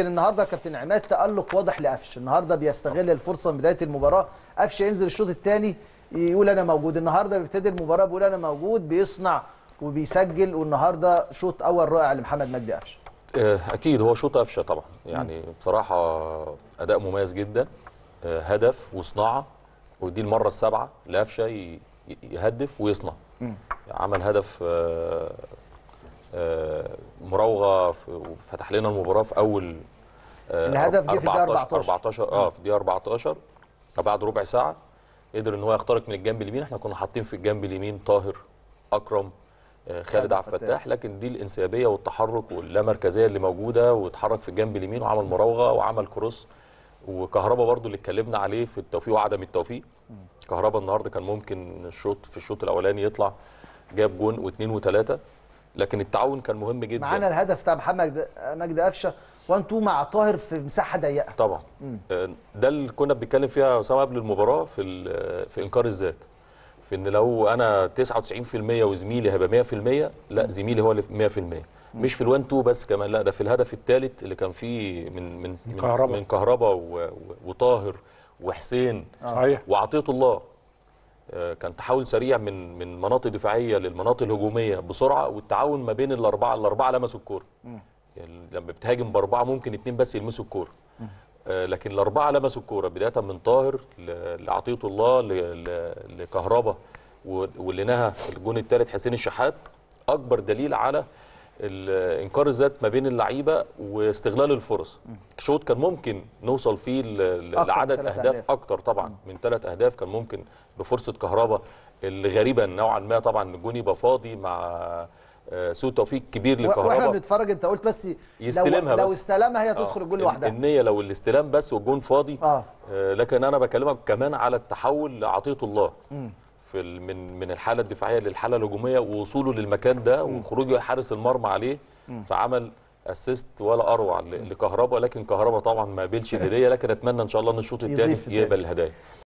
لكن النهارده كابتن عماد تالق واضح لقفش النهارده بيستغل الفرصه من بدايه المباراه قفش ينزل الشوط الثاني يقول انا موجود النهارده بيبتدي المباراه بيقول انا موجود بيصنع وبيسجل والنهارده شوط اول رائع لمحمد مجدي قفشه آه، اكيد هو شوط قفشه طبعا يعني م. بصراحه اداء مميز جدا آه، هدف وصناعه ودي المره السابعه لقفشه يهدف ويصنع عمل هدف آه، مراوغه وفتح لنا المباراه في اول آه، الهدف جه في الدقيقه 14 14 آه. اه في الدقيقه 14 بعد ربع ساعه قدر ان هو يخترق من الجنب اليمين احنا كنا حاطين في الجنب اليمين طاهر اكرم آه، خالد عبد الفتاح لكن دي الانسيابيه والتحرك واللامركزيه اللي موجوده واتحرك في الجنب اليمين وعمل مراوغه وعمل كروس وكهربا برضو اللي اتكلمنا عليه في التوفيق وعدم التوفيق كهربا النهارده كان ممكن الشوط في الشوط الاولاني يطلع جاب جون واثنين وثلاثه لكن التعاون كان مهم جدا معانا الهدف بتاع محمد مجد قفشه 1 2 مع طاهر في مساحه ضيقه طبعا مم. آه، ده اللي كنا بنتكلم فيها اسامه قبل المباراه في في انكار الذات في ان لو انا 99% وزميلي هيبقى 100% لا زميلي هو اللي 100% مش في الوان تو بس كمان لا ده في الهدف الثالث اللي كان فيه من من كهربا من كهربا وطاهر وحسين صحيح وعطيه الله آه، كان تحول سريع من من مناطق دفاعيه للمناطق الهجوميه بسرعه والتعاون ما بين الاربعه الاربعه لمسوا الكوره يعني لما بتهاجم باربعه ممكن اثنين بس يلمسوا الكوره آه، لكن الاربعه لمسوا الكوره بدايه من طاهر لعطيه الله لكهربا نهى الجون الثالث حسين الشحات اكبر دليل على الانكار الذات ما بين اللعيبه واستغلال الفرص شوط كان ممكن نوصل فيه لعدد اهداف, اكتر طبعا م. من ثلاث اهداف كان ممكن بفرصه كهربا اللي غريبا نوعا ما طبعا الجون يبقى فاضي مع آه، سوء توفيق كبير لكهربا واحنا بنتفرج انت قلت بس يستلمها لو, بس. لو استلمها هي تدخل آه، الجول لوحدها النيه لو الاستلام بس والجون فاضي آه. آه لكن انا بكلمك كمان على التحول لعطيه الله م. في من من الحاله الدفاعيه للحاله الهجوميه ووصوله للمكان ده وخروج حارس المرمى عليه فعمل اسيست ولا اروع لكهربا لكن كهربا طبعا ما قبلش الهديه لكن اتمنى ان شاء الله ان الشوط الثاني يقبل الهدايا